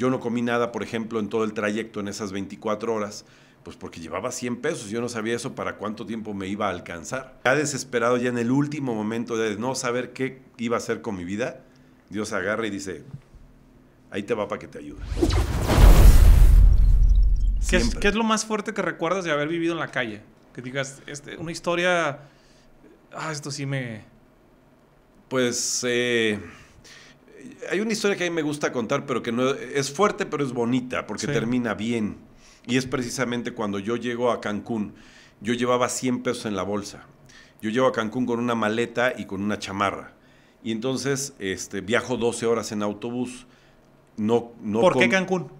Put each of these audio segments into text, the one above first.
Yo no comí nada, por ejemplo, en todo el trayecto, en esas 24 horas, pues porque llevaba 100 pesos, yo no sabía eso para cuánto tiempo me iba a alcanzar. Ya desesperado, ya en el último momento de no saber qué iba a hacer con mi vida, Dios agarra y dice, ahí te va para que te ayude. ¿Qué es, lo más fuerte que recuerdas de haber vivido en la calle? Que digas, este, una historia, ah, esto sí me... Pues... Eh, hay una historia que a mí me gusta contar, pero que no es fuerte, pero es bonita, porque termina bien. Y es precisamente cuando yo llego a Cancún, yo llevaba 100 pesos en la bolsa. Yo llego a Cancún con una maleta y con una chamarra. Y entonces este, viajo 12 horas en autobús. No, ¿Por qué Cancún?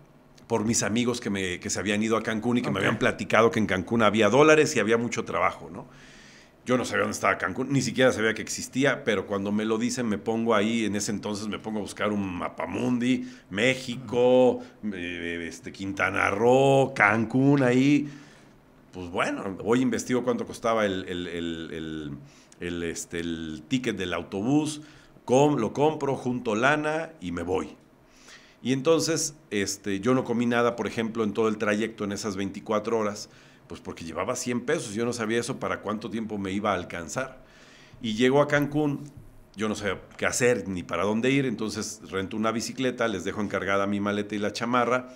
Por mis amigos que, se habían ido a Cancún y que me habían platicado que en Cancún había dólares y había mucho trabajo, ¿no? Yo no sabía dónde estaba Cancún, ni siquiera sabía que existía, pero cuando me lo dicen me pongo ahí, en ese entonces me pongo a buscar un mapamundi, México, eh, este, Quintana Roo, Cancún, ahí. Pues bueno, voy investigo cuánto costaba el, este, ticket del autobús, lo compro, junto lana y me voy. Y entonces este, yo no comí nada, por ejemplo, en todo el trayecto, en esas 24 horas pues porque llevaba 100 pesos, yo no sabía eso para cuánto tiempo me iba a alcanzar. Y llego a Cancún, yo no sabía qué hacer ni para dónde ir, entonces rento una bicicleta, les dejo encargada mi maleta y la chamarra,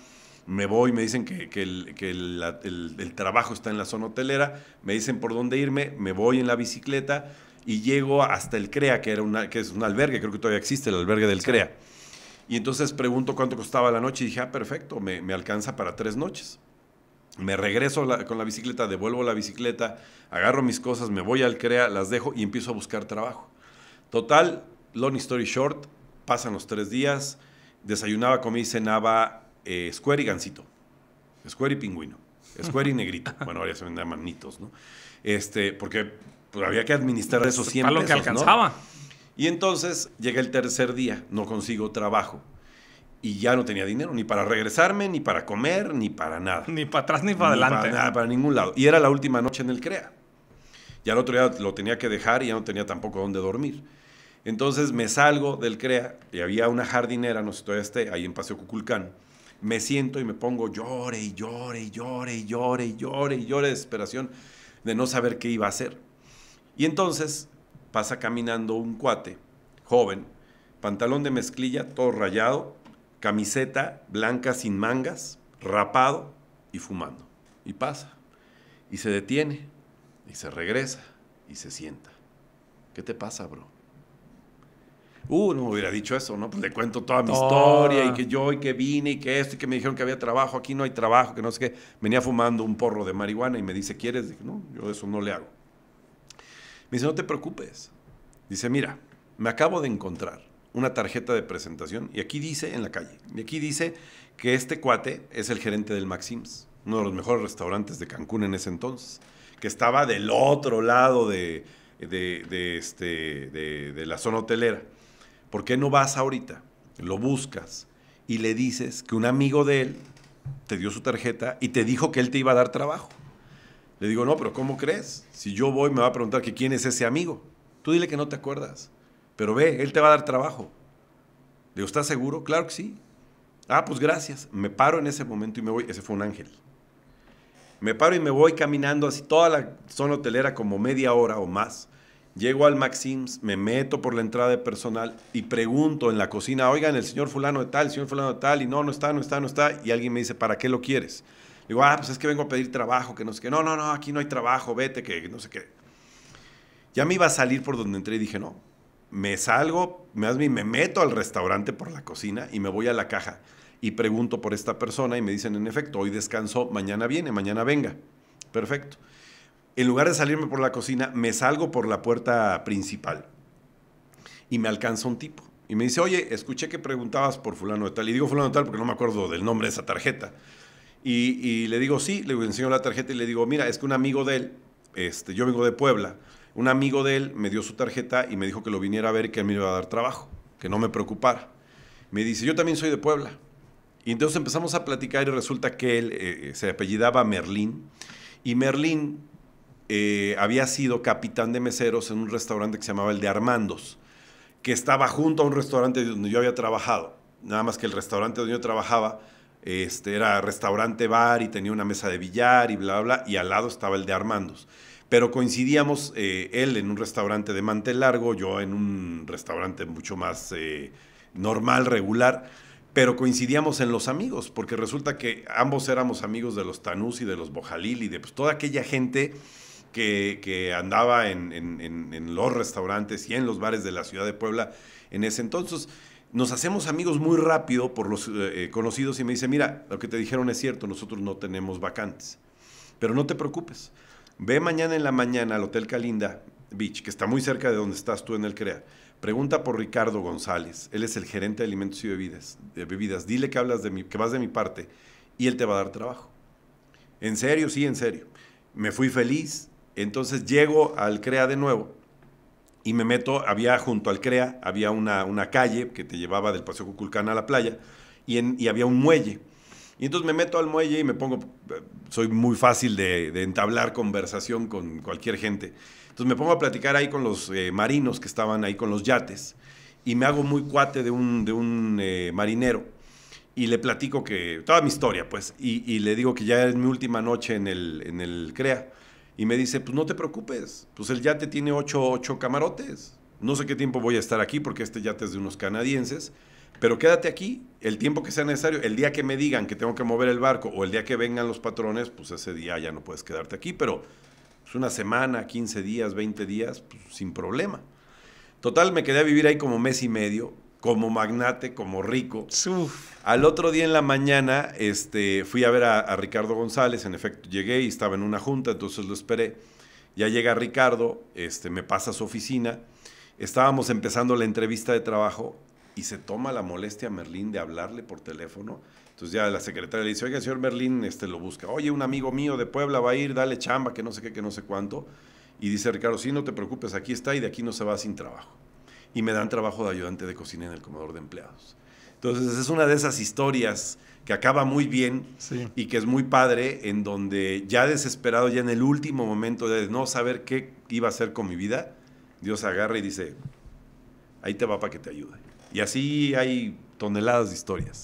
me voy, me dicen que, el, trabajo está en la zona hotelera, me dicen por dónde irme, me voy en la bicicleta y llego hasta el CREA, que, era una, que es un albergue, creo que todavía existe el albergue del CREA. Y entonces pregunto cuánto costaba la noche y dije, ah, perfecto, me alcanza para tres noches me regreso con la bicicleta, devuelvo la bicicleta, agarro mis cosas, me voy al CREA, las dejo y empiezo a buscar trabajo. Total, long story short, pasan los tres días, desayunaba, comía y cenaba eh, Square y gansito, Square y Pingüino, Square y Negrito. bueno, ahora se dan manitos, ¿no? Este, porque pues, había que administrar pues, eso siempre. lo que alcanzaba. Y entonces llega el tercer día, no consigo trabajo y ya no tenía dinero, ni para regresarme, ni para comer, ni para nada. Ni para atrás, ni para adelante. Para nada, para ningún lado. Y era la última noche en el CREA. Ya el otro día lo tenía que dejar y ya no tenía tampoco dónde dormir. Entonces me salgo del CREA y había una jardinera, no sé todavía ahí en Paseo Cuculcán. Me siento y me pongo llore y llore y llore y llore y llore y llore de desesperación de no saber qué iba a hacer. Y entonces pasa caminando un cuate, joven, pantalón de mezclilla, todo rayado, camiseta blanca sin mangas, rapado y fumando. Y pasa. Y se detiene. Y se regresa. Y se sienta. ¿Qué te pasa, bro? Uh, no me hubiera dicho eso, ¿no? Pues le cuento toda mi historia y que yo y que vine y que esto y que me dijeron que había trabajo, aquí no hay trabajo, que no sé qué. Venía fumando un porro de marihuana y me dice, ¿quieres? no, yo eso no le hago. Me dice, no te preocupes. Dice, mira, me acabo de encontrar una tarjeta de presentación y aquí dice en la calle, y aquí dice que este cuate es el gerente del Maxims, uno de los mejores restaurantes de Cancún en ese entonces, que estaba del otro lado de, de, este, de, la zona hotelera. ¿Por qué no vas ahorita? Lo buscas y le dices que un amigo de él te dio su tarjeta y te dijo que él te iba a dar trabajo. Le digo, no, pero ¿cómo crees? Si yo voy me va a preguntar que quién es ese amigo. Tú dile que no te acuerdas pero ve, él te va a dar trabajo. Le digo, ¿estás seguro? Claro que sí. Ah, pues gracias. Me paro en ese momento y me voy. Ese fue un ángel. Me paro y me voy caminando así toda la zona hotelera como media hora o más. Llego al Maxims, me meto por la entrada de personal y pregunto en la cocina, oigan, el señor fulano de tal, el señor fulano de tal, y no, no está, no está, no está. Y alguien me dice, ¿para qué lo quieres? Digo, ah, pues es que vengo a pedir trabajo, que no sé qué. No, no, no, aquí no hay trabajo, vete, que no sé qué. Ya me iba a salir por donde entré y dije, no, me salgo, más me meto al restaurante por la cocina y me voy a la caja y pregunto por esta persona y me dicen, en efecto, hoy descanso, mañana viene, mañana venga. Perfecto. En lugar de salirme por la cocina, me salgo por la puerta principal y me alcanza un tipo. Y me dice, oye, escuché que preguntabas por fulano de tal. Y digo fulano de tal porque no me acuerdo del nombre de esa tarjeta. Y, le digo, sí, le enseño la tarjeta y le digo, mira, es que un amigo de él, este, yo vengo de Puebla, un amigo de él me dio su tarjeta y me dijo que lo viniera a ver y que a me iba a dar trabajo, que no me preocupara. Me dice, yo también soy de Puebla. Y entonces empezamos a platicar y resulta que él eh, eh, se apellidaba Merlín. Y Merlín eh, había sido capitán de meseros en un restaurante que se llamaba el de Armandos, que estaba junto a un restaurante donde yo había trabajado. Nada más que el restaurante donde yo trabajaba este, era restaurante bar y tenía una mesa de billar y bla, bla, bla, y al lado estaba el de Armandos pero coincidíamos eh, él en un restaurante de mantel largo, yo en un restaurante mucho más eh, normal, regular, pero coincidíamos en los amigos, porque resulta que ambos éramos amigos de los Tanús y de los Bojalil y de pues, toda aquella gente que, andaba en, los restaurantes y en los bares de la ciudad de Puebla en ese entonces nos hacemos amigos muy rápido por los eh, conocidos y me dice, mira, lo que te dijeron es cierto, nosotros no tenemos vacantes, pero no te preocupes, Ve mañana en la mañana al Hotel Calinda Beach, que está muy cerca de donde estás tú en el CREA. Pregunta por Ricardo González. Él es el gerente de alimentos y bebidas. De bebidas. Dile que, hablas de que vas de mi parte y él te va a dar trabajo. En serio, sí, en serio. Me fui feliz. Entonces llego al CREA de nuevo y me meto, había junto al CREA, había una, calle que te llevaba del Paseo Cuculcán a la playa y, en, y había un muelle y entonces me meto al muelle y me pongo, soy muy fácil de, entablar conversación con cualquier gente. Entonces me pongo a platicar ahí con los eh, marinos que estaban ahí con los yates y me hago muy cuate de un, de un eh, marinero y le platico que, toda mi historia pues, y, le digo que ya es mi última noche en el, en el CREA. Y me dice, pues no te preocupes, pues el yate tiene ocho, ocho camarotes. No sé qué tiempo voy a estar aquí porque este yate es de unos canadienses pero quédate aquí el tiempo que sea necesario. El día que me digan que tengo que mover el barco o el día que vengan los patrones, pues ese día ya no puedes quedarte aquí, pero es una semana, 15 días, 20 días, pues, sin problema. Total, me quedé a vivir ahí como mes y medio, como magnate, como rico. Al otro día en la mañana este, fui a ver a, Ricardo González, en efecto llegué y estaba en una junta, entonces lo esperé. Ya llega Ricardo, este, me pasa a su oficina, estábamos empezando la entrevista de trabajo y se toma la molestia a Merlín de hablarle por teléfono. Entonces ya la secretaria le dice, oye señor Merlín, este lo busca. Oye, un amigo mío de Puebla va a ir, dale chamba, que no sé qué, que no sé cuánto. Y dice Ricardo, sí, no te preocupes, aquí está y de aquí no se va sin trabajo. Y me dan trabajo de ayudante de cocina en el comedor de empleados. Entonces es una de esas historias que acaba muy bien y que es muy padre, en donde ya desesperado, ya en el último momento de no saber qué iba a hacer con mi vida, Dios agarra y dice, ahí te va para que te ayude. Y así hay toneladas de historias.